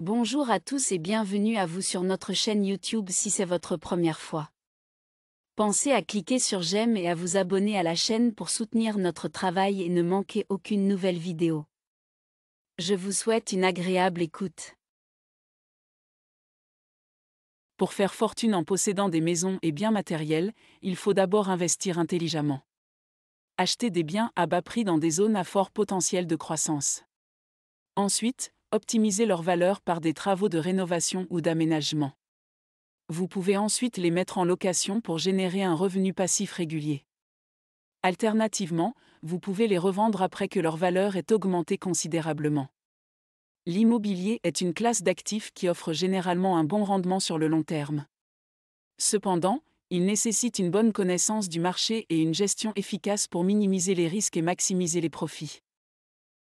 Bonjour à tous et bienvenue à vous sur notre chaîne YouTube si c'est votre première fois. Pensez à cliquer sur j'aime et à vous abonner à la chaîne pour soutenir notre travail et ne manquer aucune nouvelle vidéo. Je vous souhaite une agréable écoute. Pour faire fortune en possédant des maisons et biens matériels, il faut d'abord investir intelligemment. Acheter des biens à bas prix dans des zones à fort potentiel de croissance. Ensuite, optimiser leur valeur par des travaux de rénovation ou d'aménagement. Vous pouvez ensuite les mettre en location pour générer un revenu passif régulier. Alternativement, vous pouvez les revendre après que leur valeur ait augmentée considérablement. L'immobilier est une classe d'actifs qui offre généralement un bon rendement sur le long terme. Cependant, il nécessite une bonne connaissance du marché et une gestion efficace pour minimiser les risques et maximiser les profits.